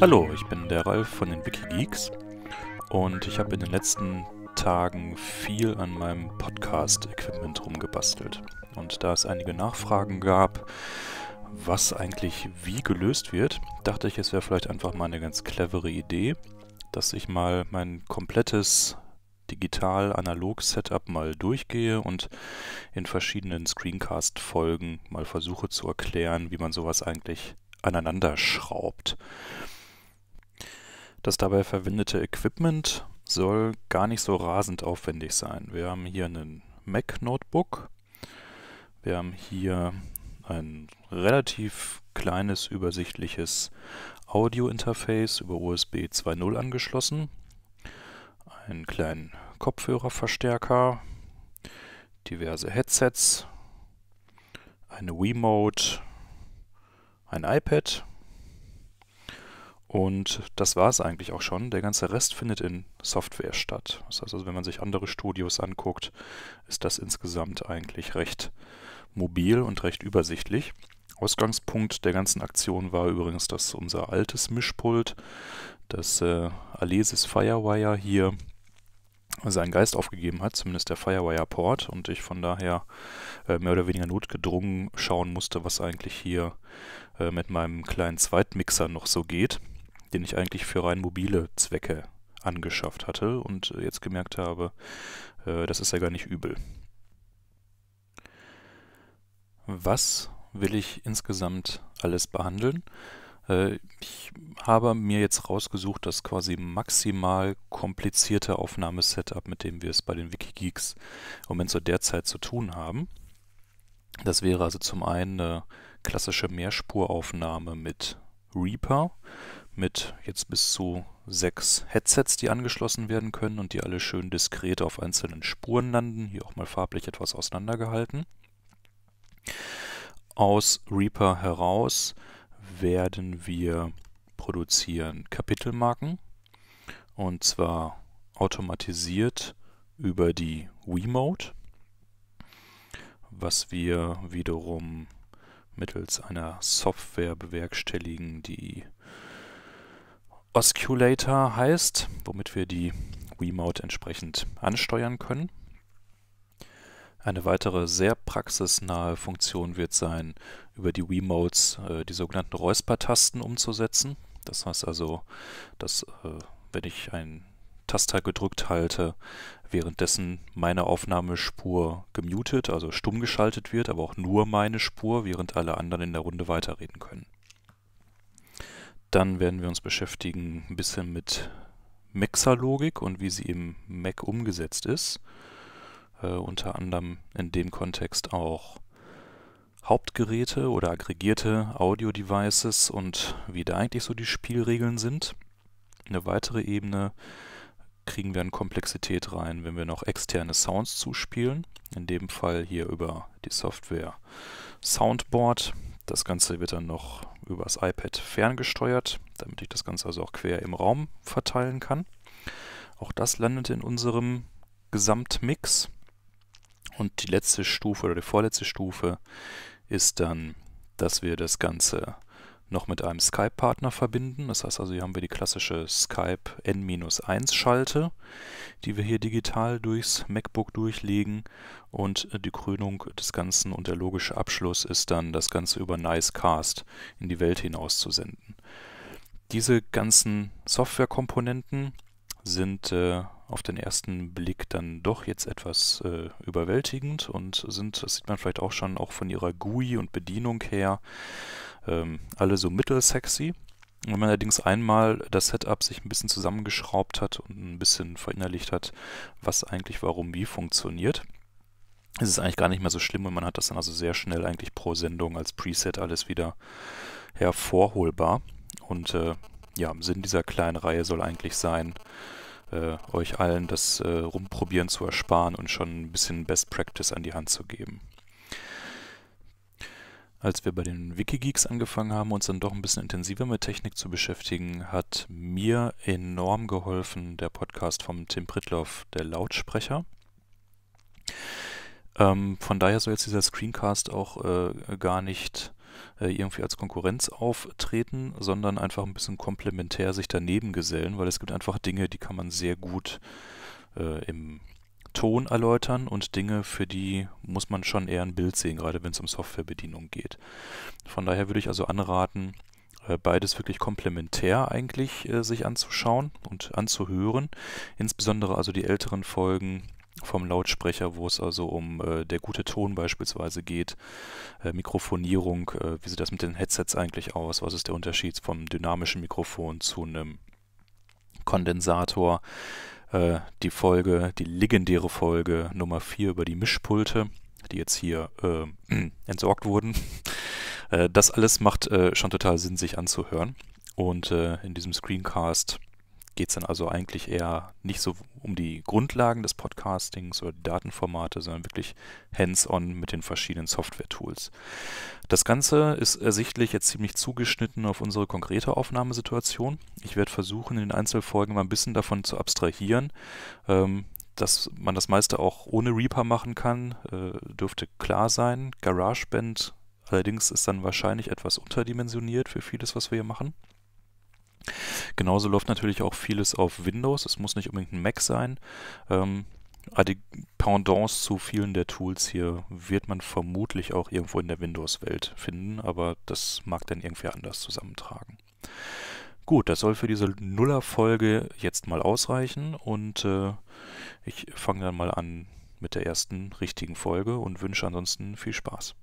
Hallo, ich bin der Ralf von den Wikigeeks und ich habe in den letzten Tagen viel an meinem Podcast-Equipment rumgebastelt. Und da es einige Nachfragen gab, was eigentlich wie gelöst wird, dachte ich, es wäre vielleicht einfach mal eine ganz clevere Idee, dass ich mal mein komplettes digital-analog-Setup mal durchgehe und in verschiedenen Screencast-Folgen mal versuche zu erklären, wie man sowas eigentlich aneinander schraubt. Das dabei verwendete Equipment soll gar nicht so rasend aufwendig sein. Wir haben hier einen Mac-Notebook, wir haben hier ein relativ kleines, übersichtliches Audio-Interface über USB 2.0 angeschlossen, einen kleinen Kopfhörerverstärker, diverse Headsets, eine Wiimote, ein iPad und das war es eigentlich auch schon. Der ganze Rest findet in Software statt. Das heißt also, wenn man sich andere Studios anguckt, ist das insgesamt eigentlich recht mobil und recht übersichtlich. Ausgangspunkt der ganzen Aktion war übrigens, dass unser altes Mischpult, das äh, Alesis Firewire hier seinen Geist aufgegeben hat, zumindest der Firewire Port, und ich von daher äh, mehr oder weniger notgedrungen schauen musste, was eigentlich hier äh, mit meinem kleinen Zweitmixer noch so geht den ich eigentlich für rein mobile Zwecke angeschafft hatte und äh, jetzt gemerkt habe, äh, das ist ja gar nicht übel. Was will ich insgesamt alles behandeln? Äh, ich habe mir jetzt rausgesucht, das quasi maximal komplizierte Aufnahmesetup, mit dem wir es bei den Wikigeeks im Moment so derzeit zu tun haben. Das wäre also zum einen eine klassische Mehrspuraufnahme mit Reaper mit jetzt bis zu sechs Headsets, die angeschlossen werden können und die alle schön diskret auf einzelnen Spuren landen, hier auch mal farblich etwas auseinandergehalten. Aus Reaper heraus werden wir produzieren Kapitelmarken und zwar automatisiert über die Wiimote, was wir wiederum mittels einer Software bewerkstelligen, die Osculator heißt, womit wir die Wiimote entsprechend ansteuern können. Eine weitere sehr praxisnahe Funktion wird sein, über die Wiimotes äh, die sogenannten Räusper-Tasten umzusetzen. Das heißt also, dass äh, wenn ich einen Taster gedrückt halte, währenddessen meine Aufnahmespur gemutet, also stumm geschaltet wird, aber auch nur meine Spur, während alle anderen in der Runde weiterreden können. Dann werden wir uns beschäftigen ein bisschen mit Mixer-Logik und wie sie im Mac umgesetzt ist. Äh, unter anderem in dem Kontext auch Hauptgeräte oder aggregierte Audio-Devices und wie da eigentlich so die Spielregeln sind. Eine weitere Ebene kriegen wir an Komplexität rein, wenn wir noch externe Sounds zuspielen. In dem Fall hier über die Software Soundboard. Das Ganze wird dann noch übers iPad ferngesteuert, damit ich das Ganze also auch quer im Raum verteilen kann. Auch das landet in unserem Gesamtmix. Und die letzte Stufe oder die vorletzte Stufe ist dann, dass wir das Ganze noch mit einem Skype-Partner verbinden. Das heißt also, hier haben wir die klassische Skype N-1-Schalte, die wir hier digital durchs MacBook durchlegen. Und äh, die Krönung des Ganzen und der logische Abschluss ist dann, das Ganze über Nicecast in die Welt hinaus zu senden. Diese ganzen Softwarekomponenten sind äh, auf den ersten Blick dann doch jetzt etwas äh, überwältigend und sind, das sieht man vielleicht auch schon, auch von ihrer GUI und Bedienung her, ähm, alle so mittelsexy. Wenn man allerdings einmal das Setup sich ein bisschen zusammengeschraubt hat und ein bisschen verinnerlicht hat, was eigentlich warum wie funktioniert, ist es eigentlich gar nicht mehr so schlimm und man hat das dann also sehr schnell eigentlich pro Sendung als Preset alles wieder hervorholbar. Und äh, ja, Sinn dieser kleinen Reihe soll eigentlich sein, äh, euch allen das äh, Rumprobieren zu ersparen und schon ein bisschen Best Practice an die Hand zu geben. Als wir bei den Wikigeeks angefangen haben, uns dann doch ein bisschen intensiver mit Technik zu beschäftigen, hat mir enorm geholfen der Podcast vom Tim Pritloff, der Lautsprecher. Ähm, von daher soll jetzt dieser Screencast auch äh, gar nicht äh, irgendwie als Konkurrenz auftreten, sondern einfach ein bisschen komplementär sich daneben gesellen, weil es gibt einfach Dinge, die kann man sehr gut äh, im Ton erläutern und Dinge, für die muss man schon eher ein Bild sehen, gerade wenn es um Softwarebedienung geht. Von daher würde ich also anraten, äh, beides wirklich komplementär eigentlich äh, sich anzuschauen und anzuhören. Insbesondere also die älteren Folgen vom Lautsprecher, wo es also um äh, der gute Ton beispielsweise geht, äh, Mikrofonierung, äh, wie sieht das mit den Headsets eigentlich aus, was ist der Unterschied vom dynamischen Mikrofon zu einem Kondensator, äh, die Folge, die legendäre Folge Nummer 4 über die Mischpulte, die jetzt hier äh, entsorgt wurden. Äh, das alles macht äh, schon total Sinn, sich anzuhören. Und äh, in diesem Screencast geht es dann also eigentlich eher nicht so um die Grundlagen des Podcastings oder die Datenformate, sondern wirklich hands-on mit den verschiedenen Software-Tools. Das Ganze ist ersichtlich jetzt ziemlich zugeschnitten auf unsere konkrete Aufnahmesituation. Ich werde versuchen, in den Einzelfolgen mal ein bisschen davon zu abstrahieren. Ähm, dass man das meiste auch ohne Reaper machen kann, äh, dürfte klar sein. GarageBand allerdings ist dann wahrscheinlich etwas unterdimensioniert für vieles, was wir hier machen. Genauso läuft natürlich auch vieles auf Windows. Es muss nicht unbedingt ein Mac sein. Ähm, die Pendants zu vielen der Tools hier wird man vermutlich auch irgendwo in der Windows-Welt finden, aber das mag dann irgendwie anders zusammentragen. Gut, das soll für diese Nuller-Folge jetzt mal ausreichen und äh, ich fange dann mal an mit der ersten richtigen Folge und wünsche ansonsten viel Spaß.